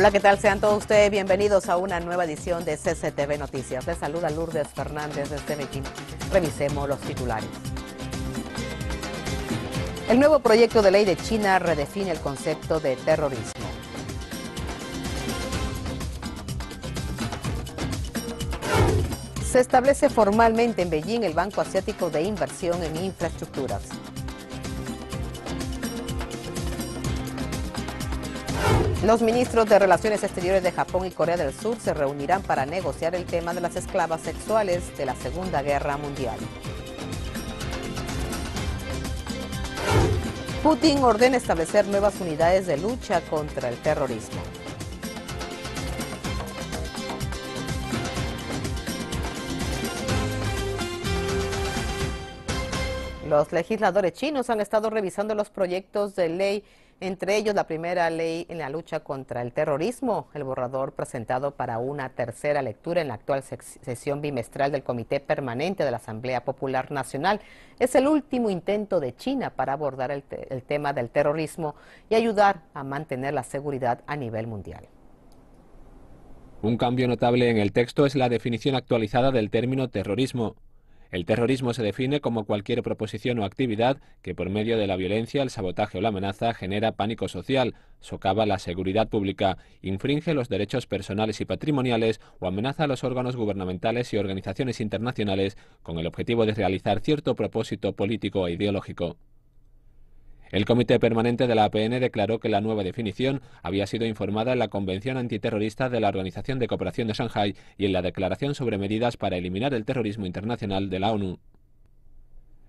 Hola, ¿qué tal? Sean todos ustedes bienvenidos a una nueva edición de CCTV Noticias. Les saluda Lourdes Fernández desde Medellín. Revisemos los titulares. El nuevo proyecto de ley de China redefine el concepto de terrorismo. Se establece formalmente en Beijing el Banco Asiático de Inversión en Infraestructuras. Los ministros de Relaciones Exteriores de Japón y Corea del Sur se reunirán para negociar el tema de las esclavas sexuales de la Segunda Guerra Mundial. Putin ordena establecer nuevas unidades de lucha contra el terrorismo. Los legisladores chinos han estado revisando los proyectos de ley entre ellos la primera ley en la lucha contra el terrorismo, el borrador presentado para una tercera lectura en la actual sesión bimestral del Comité Permanente de la Asamblea Popular Nacional. Es el último intento de China para abordar el, tema del terrorismo y ayudar a mantener la seguridad a nivel mundial. Un cambio notable en el texto es la definición actualizada del término terrorismo. El terrorismo se define como cualquier proposición o actividad que por medio de la violencia, el sabotaje o la amenaza genera pánico social, socava la seguridad pública, infringe los derechos personales y patrimoniales o amenaza a los órganos gubernamentales y organizaciones internacionales con el objetivo de realizar cierto propósito político e ideológico. El Comité Permanente de la APN declaró que la nueva definición había sido informada en la Convención Antiterrorista de la Organización de Cooperación de Shanghái y en la Declaración sobre Medidas para Eliminar el Terrorismo Internacional de la ONU.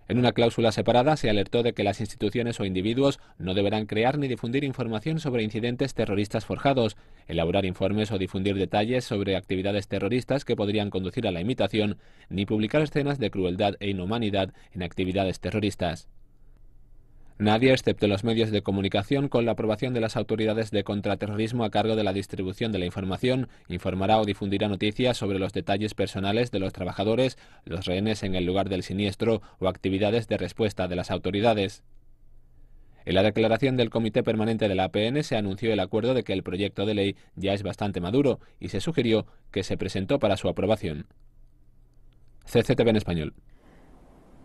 En una cláusula separada se alertó de que las instituciones o individuos no deberán crear ni difundir información sobre incidentes terroristas forjados, elaborar informes o difundir detalles sobre actividades terroristas que podrían conducir a la imitación, ni publicar escenas de crueldad e inhumanidad en actividades terroristas. Nadie, excepto los medios de comunicación, con la aprobación de las autoridades de contraterrorismo a cargo de la distribución de la información, informará o difundirá noticias sobre los detalles personales de los trabajadores, los rehenes en el lugar del siniestro o actividades de respuesta de las autoridades. En la declaración del Comité Permanente de la APN se anunció el acuerdo de que el proyecto de ley ya es bastante maduro y se sugirió que se presentó para su aprobación. CCTV en español.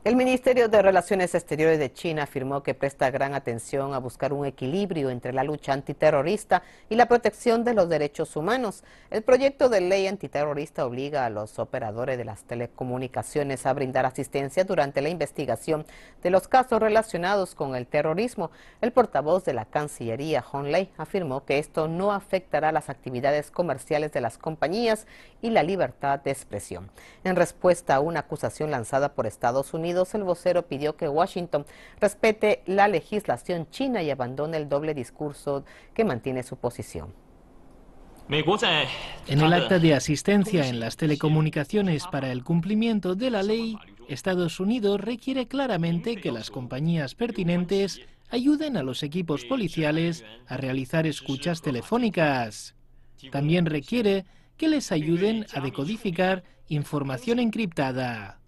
El Ministerio de Relaciones Exteriores de China afirmó que presta gran atención a buscar un equilibrio entre la lucha antiterrorista y la protección de los derechos humanos. El proyecto de ley antiterrorista obliga a los operadores de las telecomunicaciones a brindar asistencia durante la investigación de los casos relacionados con el terrorismo. El portavoz de la Cancillería, Hong Lei, afirmó que esto no afectará las actividades comerciales de las compañías y la libertad de expresión. En respuesta a una acusación lanzada por Estados Unidos, el vocero pidió que Washington respete la legislación china y abandone el doble discurso que mantiene su posición. Eh, en el acta de asistencia en las telecomunicaciones para el cumplimiento de la ley, Estados Unidos requiere claramente que las compañías pertinentes ayuden a los equipos policiales a realizar escuchas telefónicas. También requiere que les ayuden a decodificar información encriptada.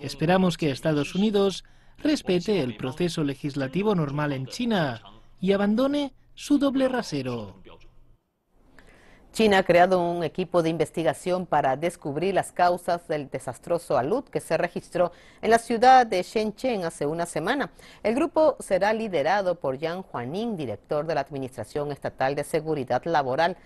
Esperamos que Estados Unidos respete el proceso legislativo normal en China y abandone su doble rasero. China ha creado un equipo de investigación para descubrir las causas del desastroso alud que se registró en la ciudad de Shenzhen hace una semana. El grupo será liderado por Yang Huanin, director de la Administración Estatal de Seguridad Laboral.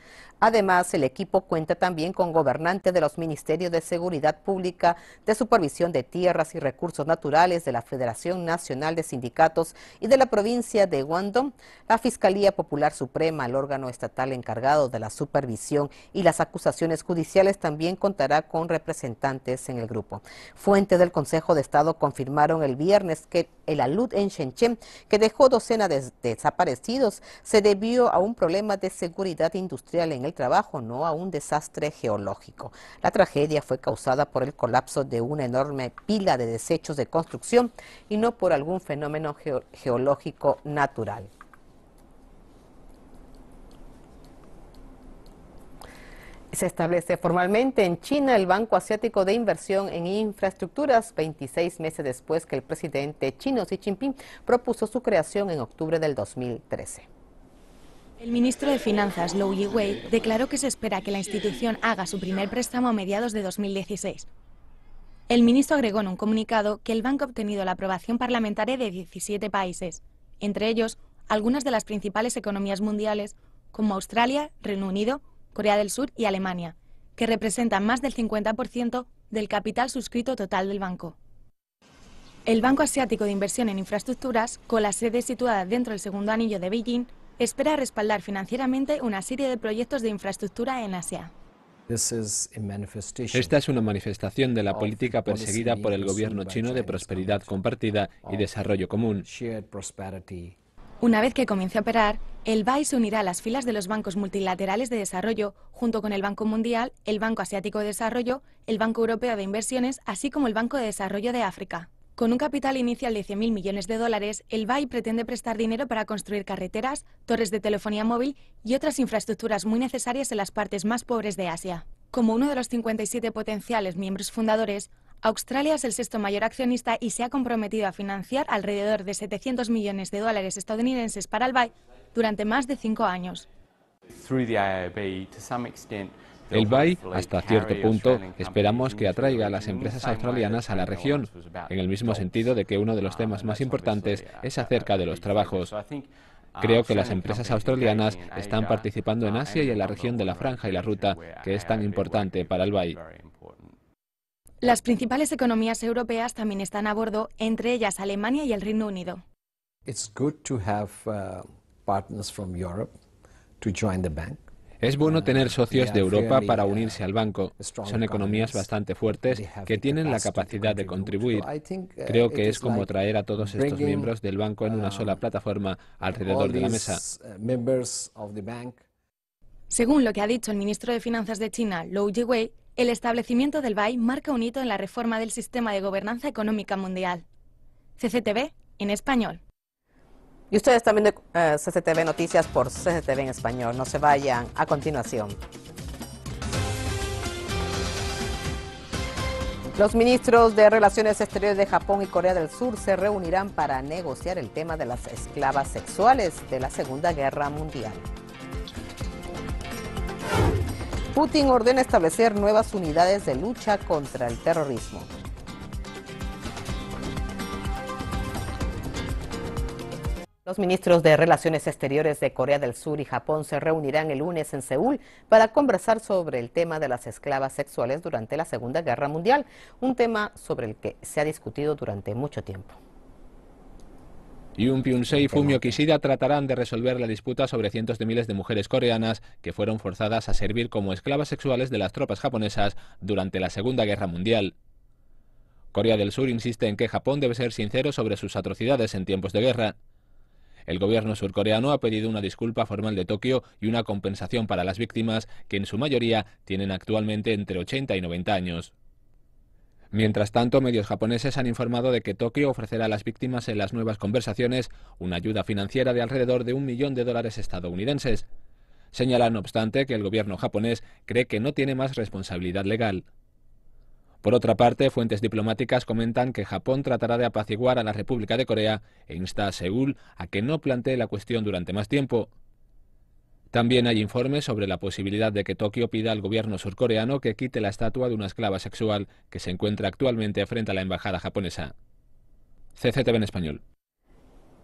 Además, el equipo cuenta también con gobernantes de los Ministerios de Seguridad Pública, de Supervisión de Tierras y Recursos Naturales de la Federación Nacional de Sindicatos y de la provincia de Guangdong, la Fiscalía Popular Suprema, el órgano estatal encargado de la supervisión y las acusaciones judiciales también contará con representantes en el grupo. Fuentes del Consejo de Estado confirmaron el viernes que el alud en Shenzhen, que dejó docenas de desaparecidos, se debió a un problema de seguridad industrial en el trabajo, no a un desastre geológico. La tragedia fue causada por el colapso de una enorme pila de desechos de construcción y no por algún fenómeno geológico natural. Se establece formalmente en China el Banco Asiático de Inversión en Infraestructuras 26 meses después que el presidente chino Xi Jinping propuso su creación en octubre del 2013. El ministro de Finanzas, Lou Yiwei, declaró que se espera que la institución haga su primer préstamo a mediados de 2016. El ministro agregó en un comunicado que el banco ha obtenido la aprobación parlamentaria de 17 países, entre ellos algunas de las principales economías mundiales como Australia, Reino Unido, Corea del Sur y Alemania, que representan más del 50% del capital suscrito total del banco. El Banco Asiático de Inversión en Infraestructuras, con la sede situada dentro del segundo anillo de Beijing, espera respaldar financieramente una serie de proyectos de infraestructura en Asia. Esta es una manifestación de la política perseguida por el gobierno chino de prosperidad compartida y desarrollo común. Una vez que comience a operar, el BAI se unirá a las filas de los bancos multilaterales de desarrollo, junto con el Banco Mundial, el Banco Asiático de Desarrollo, el Banco Europeo de Inversiones, así como el Banco de Desarrollo de África. Con un capital inicial de 100.000 millones de dólares, el BAI pretende prestar dinero para construir carreteras, torres de telefonía móvil y otras infraestructuras muy necesarias en las partes más pobres de Asia. Como uno de los 57 potenciales miembros fundadores, Australia es el sexto mayor accionista y se ha comprometido a financiar alrededor de 700 millones de dólares estadounidenses para el BAI durante más de cinco años. El BAI, hasta cierto punto, esperamos que atraiga a las empresas australianas a la región, en el mismo sentido de que uno de los temas más importantes es acerca de los trabajos. Creo que las empresas australianas están participando en Asia y en la región de la Franja y la Ruta, que es tan importante para el BAI. Las principales economías europeas también están a bordo, entre ellas Alemania y el Reino Unido. the es bueno tener uh, socios de Europa para uh, unirse al banco. Son economías bastante fuertes que tienen la capacidad de contribuir. Uh, Creo que es como traer a todos estos miembros del banco en una sola um, plataforma alrededor de la mesa. Según lo que ha dicho el ministro de Finanzas de China, Lou Jiwei, el establecimiento del BAI marca un hito en la reforma del sistema de gobernanza económica mundial. CCTV en español. Y ustedes también de eh, CCTV Noticias por CCTV en Español. No se vayan a continuación. Los ministros de Relaciones Exteriores de Japón y Corea del Sur se reunirán para negociar el tema de las esclavas sexuales de la Segunda Guerra Mundial. Putin ordena establecer nuevas unidades de lucha contra el terrorismo. Los ministros de Relaciones Exteriores de Corea del Sur y Japón se reunirán el lunes en Seúl para conversar sobre el tema de las esclavas sexuales durante la Segunda Guerra Mundial, un tema sobre el que se ha discutido durante mucho tiempo. Yoon un sei y Fumio Kishida tratarán de resolver la disputa sobre cientos de miles de mujeres coreanas que fueron forzadas a servir como esclavas sexuales de las tropas japonesas durante la Segunda Guerra Mundial. Corea del Sur insiste en que Japón debe ser sincero sobre sus atrocidades en tiempos de guerra. El gobierno surcoreano ha pedido una disculpa formal de Tokio y una compensación para las víctimas, que en su mayoría tienen actualmente entre 80 y 90 años. Mientras tanto, medios japoneses han informado de que Tokio ofrecerá a las víctimas en las nuevas conversaciones una ayuda financiera de alrededor de un millón de dólares estadounidenses. Señalan, no obstante, que el gobierno japonés cree que no tiene más responsabilidad legal. Por otra parte, fuentes diplomáticas comentan que Japón tratará de apaciguar a la República de Corea e insta a Seúl a que no plantee la cuestión durante más tiempo. También hay informes sobre la posibilidad de que Tokio pida al gobierno surcoreano que quite la estatua de una esclava sexual que se encuentra actualmente frente a la embajada japonesa. CCTV en español.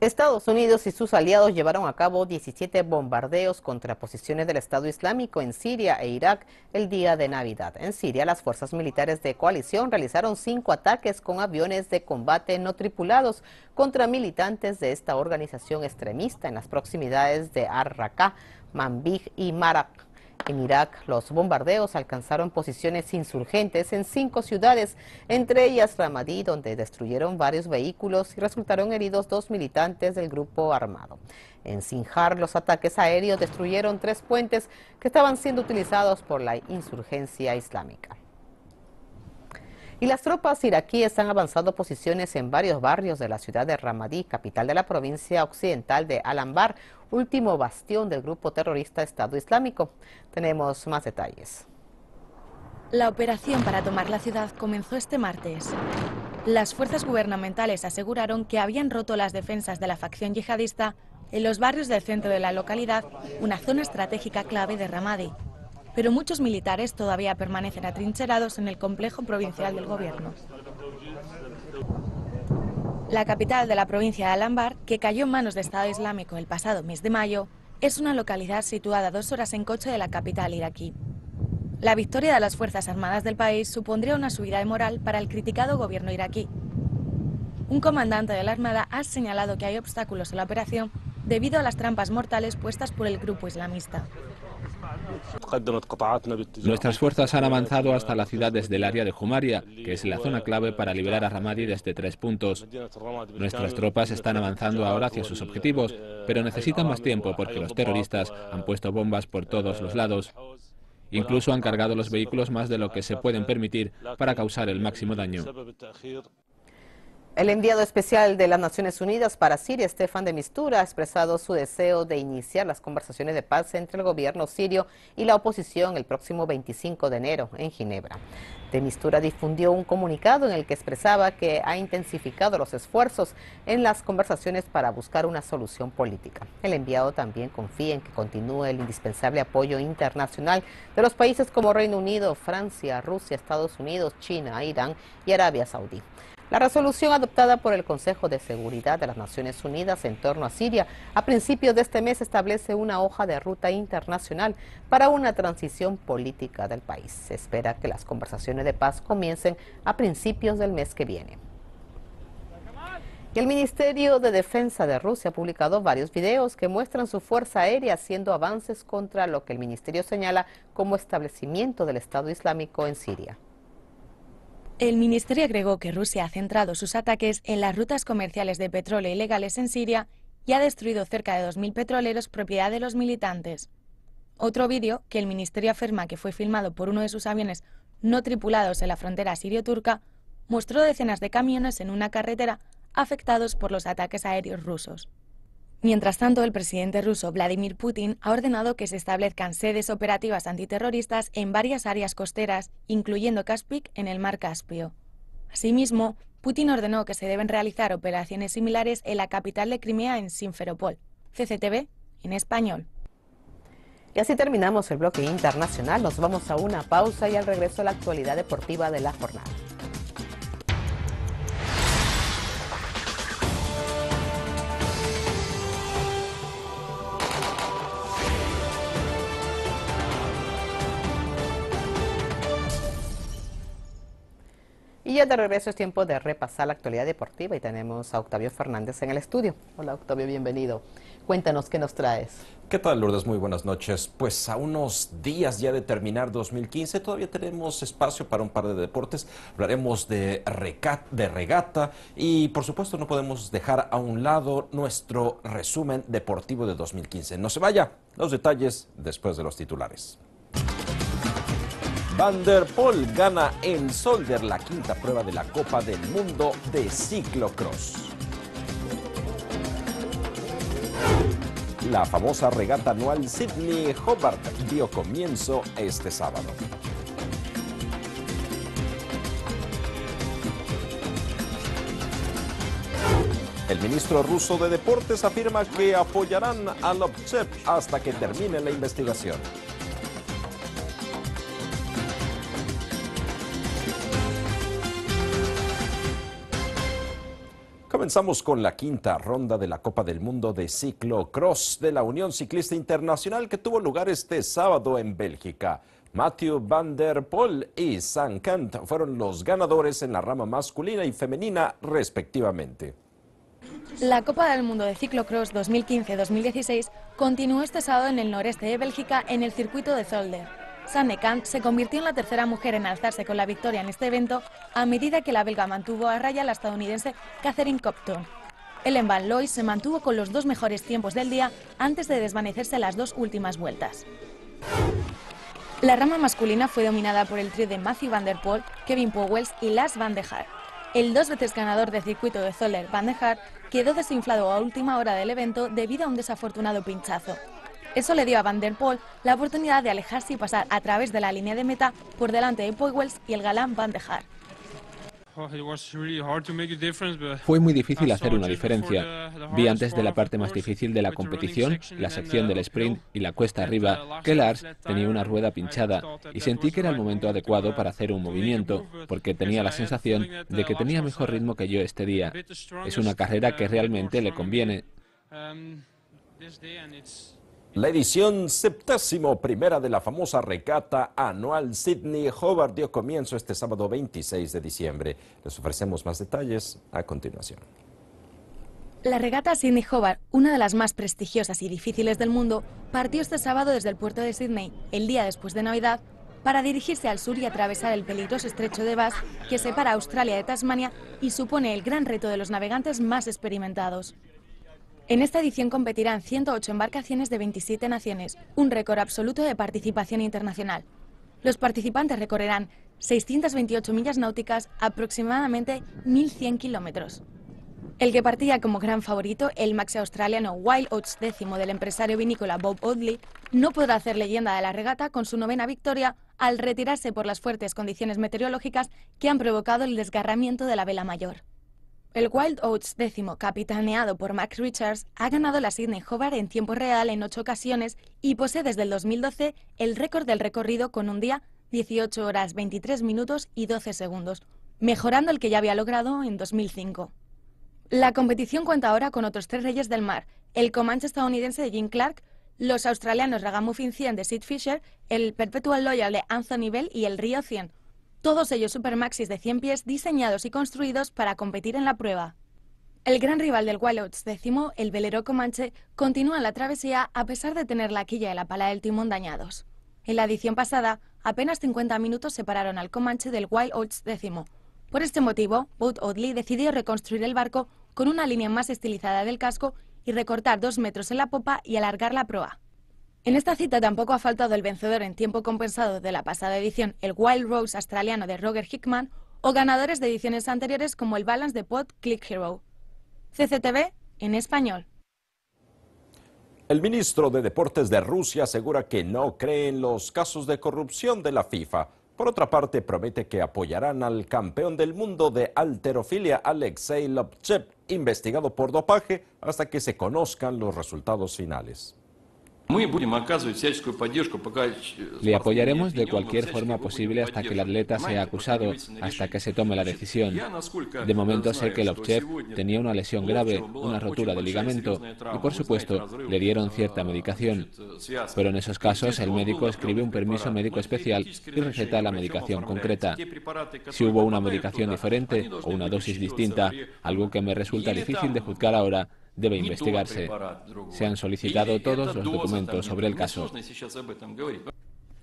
Estados Unidos y sus aliados llevaron a cabo 17 bombardeos contra posiciones del Estado Islámico en Siria e Irak el día de Navidad. En Siria, las fuerzas militares de coalición realizaron cinco ataques con aviones de combate no tripulados contra militantes de esta organización extremista en las proximidades de Ar-Raqqa, Manbij y Marak. En Irak, los bombardeos alcanzaron posiciones insurgentes en cinco ciudades, entre ellas Ramadi, donde destruyeron varios vehículos y resultaron heridos dos militantes del grupo armado. En Sinjar, los ataques aéreos destruyeron tres puentes que estaban siendo utilizados por la insurgencia islámica. Y las tropas iraquíes han avanzado posiciones en varios barrios de la ciudad de Ramadi, capital de la provincia occidental de Al-Anbar, último bastión del grupo terrorista Estado Islámico. Tenemos más detalles. La operación para tomar la ciudad comenzó este martes. Las fuerzas gubernamentales aseguraron que habían roto las defensas de la facción yihadista en los barrios del centro de la localidad, una zona estratégica clave de Ramadi. Pero muchos militares todavía permanecen atrincherados en el complejo provincial del gobierno. La capital de la provincia de Al-Anbar, que cayó en manos del Estado Islámico el pasado mes de mayo, es una localidad situada dos horas en coche de la capital iraquí. La victoria de las Fuerzas Armadas del país supondría una subida de moral para el criticado gobierno iraquí. Un comandante de la Armada ha señalado que hay obstáculos en la operación debido a las trampas mortales puestas por el grupo islamista. Nuestras fuerzas han avanzado hasta la ciudad desde el área de Jumaria, que es la zona clave para liberar a Ramadi desde tres puntos. Nuestras tropas están avanzando ahora hacia sus objetivos, pero necesitan más tiempo porque los terroristas han puesto bombas por todos los lados. Incluso han cargado los vehículos más de lo que se pueden permitir para causar el máximo daño. El enviado especial de las Naciones Unidas para Siria, Estefan de Mistura, ha expresado su deseo de iniciar las conversaciones de paz entre el gobierno sirio y la oposición el próximo 25 de enero en Ginebra. De Mistura difundió un comunicado en el que expresaba que ha intensificado los esfuerzos en las conversaciones para buscar una solución política. El enviado también confía en que continúe el indispensable apoyo internacional de los países como Reino Unido, Francia, Rusia, Estados Unidos, China, Irán y Arabia Saudí. La resolución adoptada por el Consejo de Seguridad de las Naciones Unidas en torno a Siria a principios de este mes establece una hoja de ruta internacional para una transición política del país. Se espera que las conversaciones de paz comiencen a principios del mes que viene. el Ministerio de Defensa de Rusia ha publicado varios videos que muestran su fuerza aérea haciendo avances contra lo que el ministerio señala como establecimiento del Estado Islámico en Siria. El ministerio agregó que Rusia ha centrado sus ataques en las rutas comerciales de petróleo ilegales en Siria y ha destruido cerca de 2.000 petroleros propiedad de los militantes. Otro vídeo, que el ministerio afirma que fue filmado por uno de sus aviones no tripulados en la frontera sirio-turca, mostró decenas de camiones en una carretera afectados por los ataques aéreos rusos. Mientras tanto, el presidente ruso Vladimir Putin ha ordenado que se establezcan sedes operativas antiterroristas en varias áreas costeras, incluyendo Caspic en el mar Caspio. Asimismo, Putin ordenó que se deben realizar operaciones similares en la capital de Crimea, en Simferopol. CCTV, en español. Y así terminamos el bloque internacional. Nos vamos a una pausa y al regreso a la actualidad deportiva de la jornada. Y ya de regreso es tiempo de repasar la actualidad deportiva y tenemos a Octavio Fernández en el estudio. Hola Octavio, bienvenido. Cuéntanos qué nos traes. ¿Qué tal Lourdes? Muy buenas noches. Pues a unos días ya de terminar 2015 todavía tenemos espacio para un par de deportes. Hablaremos de, de regata y por supuesto no podemos dejar a un lado nuestro resumen deportivo de 2015. No se vaya, los detalles después de los titulares. Van der gana en Solder la quinta prueba de la Copa del Mundo de ciclocross. La famosa regata anual Sydney Hobart dio comienzo este sábado. El ministro ruso de Deportes afirma que apoyarán a Lobchev hasta que termine la investigación. Comenzamos con la quinta ronda de la Copa del Mundo de Ciclocross de la Unión Ciclista Internacional que tuvo lugar este sábado en Bélgica. Matthew Van Der Poel y San Kant fueron los ganadores en la rama masculina y femenina respectivamente. La Copa del Mundo de Ciclocross 2015-2016 continuó este sábado en el noreste de Bélgica en el circuito de Zolder. Sanne Kant se convirtió en la tercera mujer en alzarse con la victoria en este evento a medida que la belga mantuvo a raya a la estadounidense Catherine Copton. Ellen Van Looy se mantuvo con los dos mejores tiempos del día antes de desvanecerse las dos últimas vueltas. La rama masculina fue dominada por el trío de Matthew Van Der Poel, Kevin Powells y Lars Van de Haar. El dos veces ganador de circuito de Zoller Van de Haar quedó desinflado a última hora del evento debido a un desafortunado pinchazo. Eso le dio a Van der Poel la oportunidad de alejarse y pasar a través de la línea de meta por delante de Poiwels y el galán Van de Haar. Oh, Fue muy difícil hacer una diferencia. Vi antes de la parte más difícil de la competición, la sección uh, del sprint y la cuesta arriba, que Lars uh, tenía una rueda pinchada y sentí que era el momento adecuado para hacer un movimiento, porque tenía la sensación de que uh, tenía mejor ritmo que yo este día. Es una carrera que realmente le conviene. La edición septésimo primera de la famosa regata anual Sydney Hobart dio comienzo este sábado 26 de diciembre. Les ofrecemos más detalles a continuación. La regata Sydney Hobart, una de las más prestigiosas y difíciles del mundo, partió este sábado desde el puerto de Sydney, el día después de Navidad, para dirigirse al sur y atravesar el peligroso estrecho de Bass que separa Australia de Tasmania y supone el gran reto de los navegantes más experimentados. En esta edición competirán 108 embarcaciones de 27 naciones, un récord absoluto de participación internacional. Los participantes recorrerán 628 millas náuticas, aproximadamente 1.100 kilómetros. El que partía como gran favorito, el maxi australiano Wild Oats décimo del empresario vinícola Bob Audley, no podrá hacer leyenda de la regata con su novena victoria al retirarse por las fuertes condiciones meteorológicas que han provocado el desgarramiento de la vela mayor. El Wild Oats décimo, capitaneado por Max Richards, ha ganado la Sydney Hobart en tiempo real en ocho ocasiones y posee desde el 2012 el récord del recorrido con un día 18 horas 23 minutos y 12 segundos, mejorando el que ya había logrado en 2005. La competición cuenta ahora con otros tres reyes del mar, el Comanche estadounidense de Jim Clark, los australianos Ragamuffin 100 de Sid Fisher, el Perpetual Loyal de Anthony Bell y el Río 100. Todos ellos supermaxis de 100 pies diseñados y construidos para competir en la prueba. El gran rival del Oats décimo, el velero Comanche, continúa la travesía a pesar de tener la quilla y la pala del timón dañados. En la edición pasada, apenas 50 minutos separaron al Comanche del Wild Oats décimo. Por este motivo, Boat Oddly decidió reconstruir el barco con una línea más estilizada del casco y recortar dos metros en la popa y alargar la proa. En esta cita tampoco ha faltado el vencedor en tiempo compensado de la pasada edición, el Wild Rose australiano de Roger Hickman, o ganadores de ediciones anteriores como el Balance de Pod Click Hero. CCTV en español. El ministro de Deportes de Rusia asegura que no cree en los casos de corrupción de la FIFA. Por otra parte, promete que apoyarán al campeón del mundo de alterofilia, Alexei Lobchev, investigado por dopaje, hasta que se conozcan los resultados finales. Э, le apoyaremos de cualquier forma posible hasta que el atleta sea acusado, hasta que se tome la decisión. De momento sé que Lovchev tenía una lesión grave, una rotura de ligamento, y por supuesto le dieron cierta э, medicación. Э, Pero en esos casos el médico escribe un permiso médico especial y receta la medicación concreta. Si hubo una medicación diferente o una dosis distinta, algo que me resulta difícil de juzgar ahora, debe investigarse. Se han solicitado todos los documentos sobre el caso.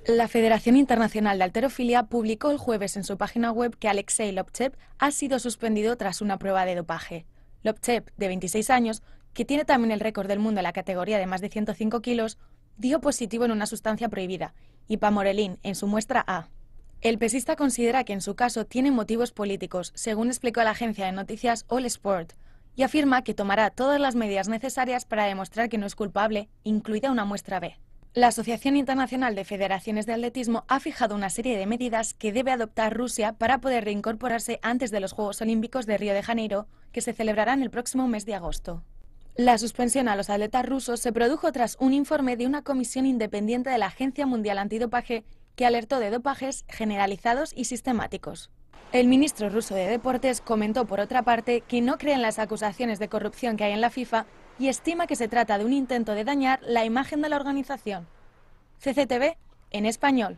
La Federación Internacional de Alterofilia publicó el jueves en su página web que Alexei Lobchev ha sido suspendido tras una prueba de dopaje. Lobchev, de 26 años, que tiene también el récord del mundo en la categoría de más de 105 kilos, dio positivo en una sustancia prohibida, Morelín en su muestra A. El pesista considera que en su caso tiene motivos políticos, según explicó la agencia de noticias All Sport y afirma que tomará todas las medidas necesarias para demostrar que no es culpable, incluida una muestra B. La Asociación Internacional de Federaciones de Atletismo ha fijado una serie de medidas que debe adoptar Rusia para poder reincorporarse antes de los Juegos Olímpicos de Río de Janeiro, que se celebrarán el próximo mes de agosto. La suspensión a los atletas rusos se produjo tras un informe de una comisión independiente de la Agencia Mundial Antidopaje que alertó de dopajes generalizados y sistemáticos. El ministro ruso de Deportes comentó, por otra parte, que no cree en las acusaciones de corrupción que hay en la FIFA y estima que se trata de un intento de dañar la imagen de la organización. CCTV en español.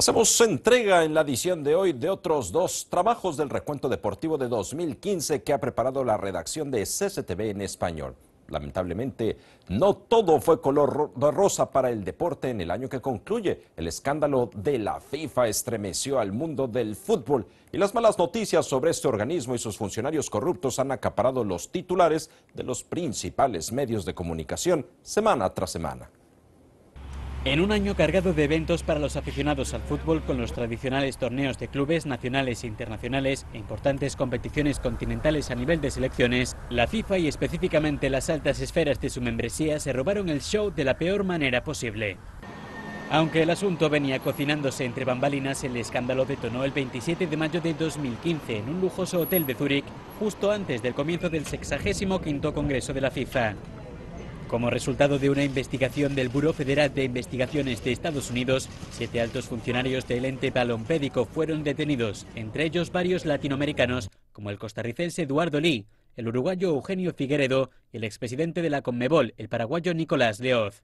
Hacemos entrega en la edición de hoy de otros dos trabajos del recuento deportivo de 2015 que ha preparado la redacción de CCTV en español. Lamentablemente, no todo fue color de rosa para el deporte en el año que concluye. El escándalo de la FIFA estremeció al mundo del fútbol y las malas noticias sobre este organismo y sus funcionarios corruptos han acaparado los titulares de los principales medios de comunicación semana tras semana. En un año cargado de eventos para los aficionados al fútbol, con los tradicionales torneos de clubes nacionales e internacionales e importantes competiciones continentales a nivel de selecciones, la FIFA y específicamente las altas esferas de su membresía se robaron el show de la peor manera posible. Aunque el asunto venía cocinándose entre bambalinas, el escándalo detonó el 27 de mayo de 2015 en un lujoso hotel de Zúrich, justo antes del comienzo del 65 Congreso de la FIFA. Como resultado de una investigación del Bureau Federal de Investigaciones de Estados Unidos, siete altos funcionarios del ente palompédico fueron detenidos, entre ellos varios latinoamericanos, como el costarricense Eduardo Lee, el uruguayo Eugenio Figueredo y el expresidente de la Conmebol, el paraguayo Nicolás Leoz.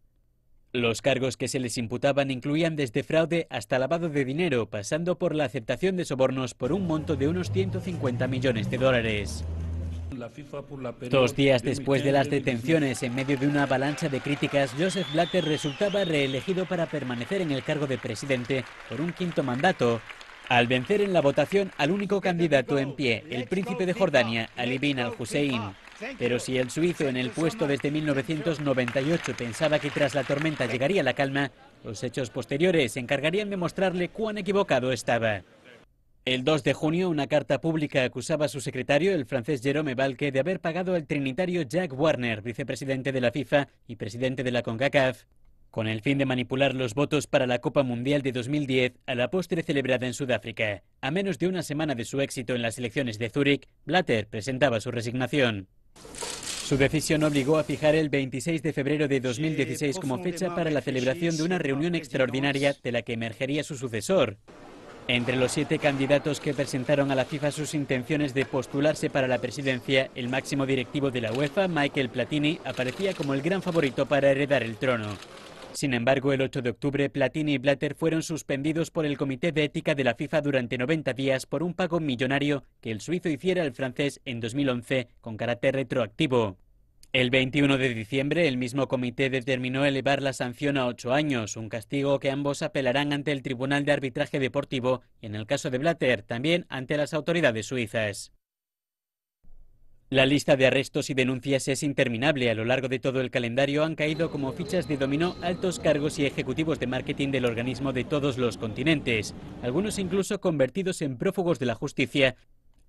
Los cargos que se les imputaban incluían desde fraude hasta lavado de dinero, pasando por la aceptación de sobornos por un monto de unos 150 millones de dólares. Dos días después de las detenciones, en medio de una avalancha de críticas, Joseph Blatter resultaba reelegido para permanecer en el cargo de presidente por un quinto mandato. Al vencer en la votación al único candidato en pie, el príncipe de Jordania, Ali bin al-Hussein. Pero si el suizo en el puesto desde 1998 pensaba que tras la tormenta llegaría la calma, los hechos posteriores se encargarían de mostrarle cuán equivocado estaba. El 2 de junio, una carta pública acusaba a su secretario, el francés Jerome Valque, de haber pagado al trinitario Jack Warner, vicepresidente de la FIFA y presidente de la CONCACAF, con el fin de manipular los votos para la Copa Mundial de 2010, a la postre celebrada en Sudáfrica. A menos de una semana de su éxito en las elecciones de Zúrich, Blatter presentaba su resignación. Su decisión obligó a fijar el 26 de febrero de 2016 como fecha para la celebración de una reunión extraordinaria de la que emergería su sucesor. Entre los siete candidatos que presentaron a la FIFA sus intenciones de postularse para la presidencia, el máximo directivo de la UEFA, Michael Platini, aparecía como el gran favorito para heredar el trono. Sin embargo, el 8 de octubre, Platini y Blatter fueron suspendidos por el Comité de Ética de la FIFA durante 90 días por un pago millonario que el suizo hiciera al francés en 2011 con carácter retroactivo. El 21 de diciembre, el mismo comité determinó elevar la sanción a ocho años, un castigo que ambos apelarán ante el Tribunal de Arbitraje Deportivo y, en el caso de Blatter, también ante las autoridades suizas. La lista de arrestos y denuncias es interminable. A lo largo de todo el calendario han caído como fichas de dominó altos cargos y ejecutivos de marketing del organismo de todos los continentes, algunos incluso convertidos en prófugos de la justicia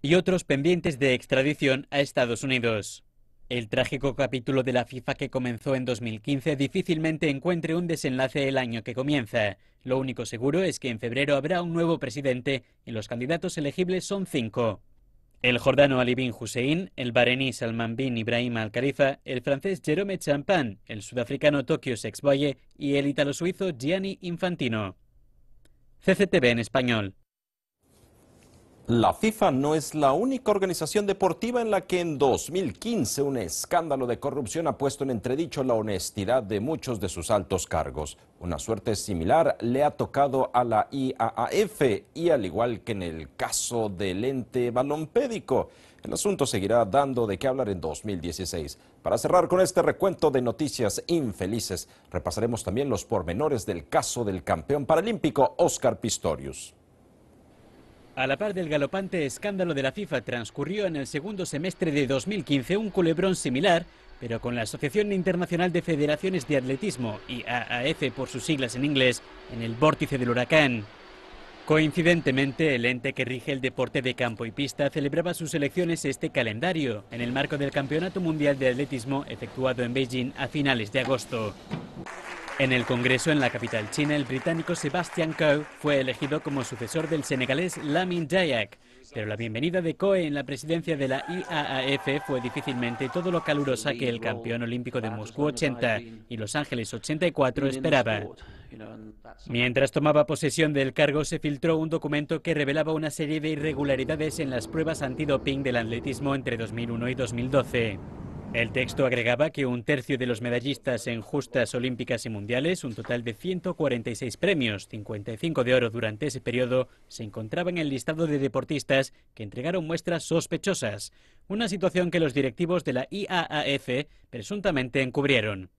y otros pendientes de extradición a Estados Unidos. El trágico capítulo de la FIFA que comenzó en 2015 difícilmente encuentre un desenlace el año que comienza. Lo único seguro es que en febrero habrá un nuevo presidente y los candidatos elegibles son cinco. El jordano Alibin Hussein, el barení Salman bin Ibrahim Al-Khalifa, el francés Jerome Champagne, el sudafricano Tokio Sexboye y el italo-suizo Gianni Infantino. CCTV en español. La FIFA no es la única organización deportiva en la que en 2015 un escándalo de corrupción ha puesto en entredicho la honestidad de muchos de sus altos cargos. Una suerte similar le ha tocado a la IAAF y al igual que en el caso del ente balompédico, el asunto seguirá dando de qué hablar en 2016. Para cerrar con este recuento de noticias infelices, repasaremos también los pormenores del caso del campeón paralímpico Oscar Pistorius. A la par del galopante escándalo de la FIFA transcurrió en el segundo semestre de 2015 un culebrón similar, pero con la Asociación Internacional de Federaciones de Atletismo, y AAF por sus siglas en inglés, en el vórtice del huracán. Coincidentemente, el ente que rige el deporte de campo y pista celebraba sus elecciones este calendario, en el marco del Campeonato Mundial de Atletismo efectuado en Beijing a finales de agosto. En el Congreso en la capital china, el británico Sebastian Coe fue elegido como sucesor del senegalés Lamin Dayak, pero la bienvenida de Coe en la presidencia de la IAAF fue difícilmente todo lo calurosa que el campeón olímpico de Moscú 80 y Los Ángeles 84 esperaba. Mientras tomaba posesión del cargo, se filtró un documento que revelaba una serie de irregularidades en las pruebas antidoping del atletismo entre 2001 y 2012. El texto agregaba que un tercio de los medallistas en justas olímpicas y mundiales, un total de 146 premios, 55 de oro durante ese periodo, se encontraba en el listado de deportistas que entregaron muestras sospechosas, una situación que los directivos de la IAAF presuntamente encubrieron.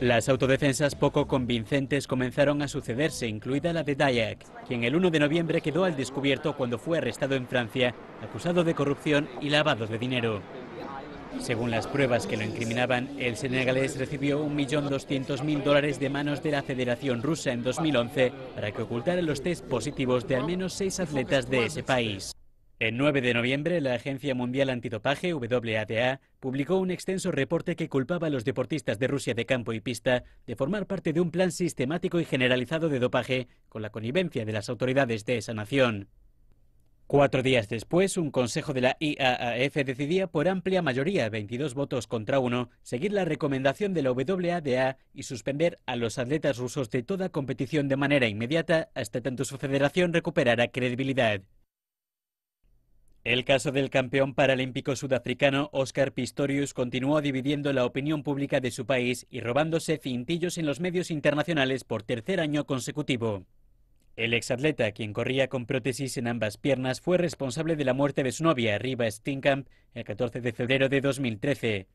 Las autodefensas poco convincentes comenzaron a sucederse, incluida la de Dayak, quien el 1 de noviembre quedó al descubierto cuando fue arrestado en Francia, acusado de corrupción y lavado de dinero. Según las pruebas que lo incriminaban, el senegalés recibió 1.200.000 dólares de manos de la Federación Rusa en 2011 para que ocultara los test positivos de al menos seis atletas de ese país. El 9 de noviembre, la Agencia Mundial Antidopaje, WADA, publicó un extenso reporte que culpaba a los deportistas de Rusia de campo y pista de formar parte de un plan sistemático y generalizado de dopaje con la connivencia de las autoridades de esa nación. Cuatro días después, un consejo de la IAAF decidía por amplia mayoría, 22 votos contra uno, seguir la recomendación de la WADA y suspender a los atletas rusos de toda competición de manera inmediata hasta tanto su federación recuperara credibilidad. El caso del campeón paralímpico sudafricano Oscar Pistorius continuó dividiendo la opinión pública de su país y robándose cintillos en los medios internacionales por tercer año consecutivo. El exatleta, quien corría con prótesis en ambas piernas, fue responsable de la muerte de su novia, Riva Steenkamp, el 14 de febrero de 2013.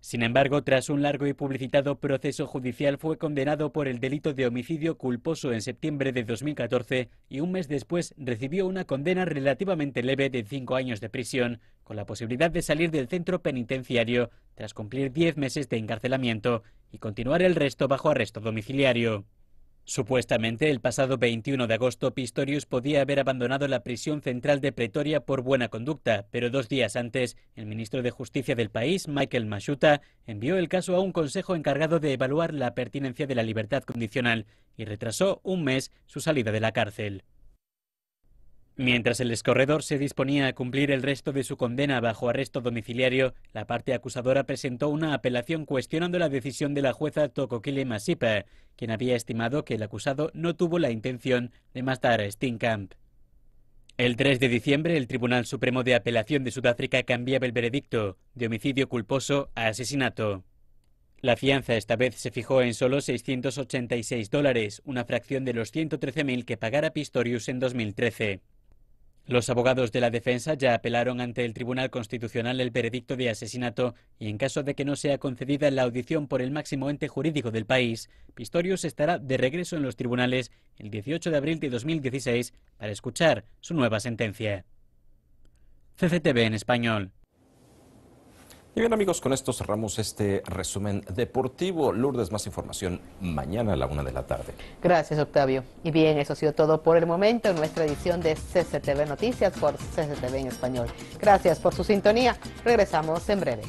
Sin embargo, tras un largo y publicitado proceso judicial, fue condenado por el delito de homicidio culposo en septiembre de 2014 y un mes después recibió una condena relativamente leve de cinco años de prisión, con la posibilidad de salir del centro penitenciario tras cumplir diez meses de encarcelamiento y continuar el resto bajo arresto domiciliario. Supuestamente, el pasado 21 de agosto, Pistorius podía haber abandonado la prisión central de Pretoria por buena conducta, pero dos días antes, el ministro de Justicia del país, Michael Mashuta, envió el caso a un consejo encargado de evaluar la pertinencia de la libertad condicional y retrasó un mes su salida de la cárcel. Mientras el escorredor se disponía a cumplir el resto de su condena bajo arresto domiciliario, la parte acusadora presentó una apelación cuestionando la decisión de la jueza Tokokile Masipa, quien había estimado que el acusado no tuvo la intención de matar a Steenkamp. El 3 de diciembre, el Tribunal Supremo de Apelación de Sudáfrica cambiaba el veredicto de homicidio culposo a asesinato. La fianza esta vez se fijó en solo 686 dólares, una fracción de los 113.000 que pagara Pistorius en 2013. Los abogados de la defensa ya apelaron ante el Tribunal Constitucional el veredicto de asesinato y en caso de que no sea concedida la audición por el máximo ente jurídico del país, Pistorius estará de regreso en los tribunales el 18 de abril de 2016 para escuchar su nueva sentencia. CCTV en español. Y bien amigos, con esto cerramos este resumen deportivo. Lourdes, más información mañana a la una de la tarde. Gracias Octavio. Y bien, eso ha sido todo por el momento en nuestra edición de CCTV Noticias por CCTV en español. Gracias por su sintonía. Regresamos en breve.